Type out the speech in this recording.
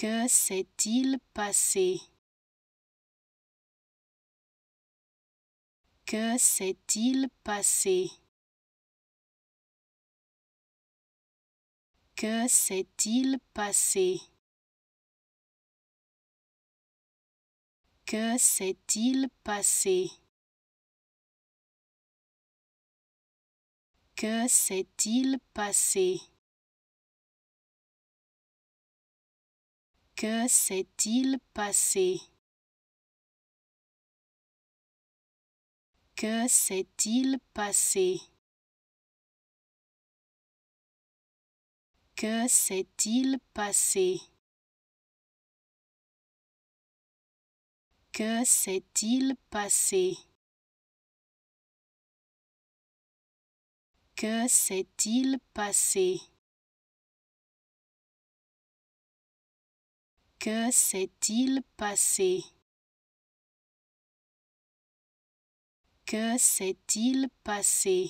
Que s'est-il passé Que s'est-il passé Que s'est-il passé Que s'est-il passé Que s'est-il passé Que s'est-il passé Que s'est-il passé Que s'est-il passé Que s'est-il passé Que s'est-il passé que s'est-il passé Que s'est-il passé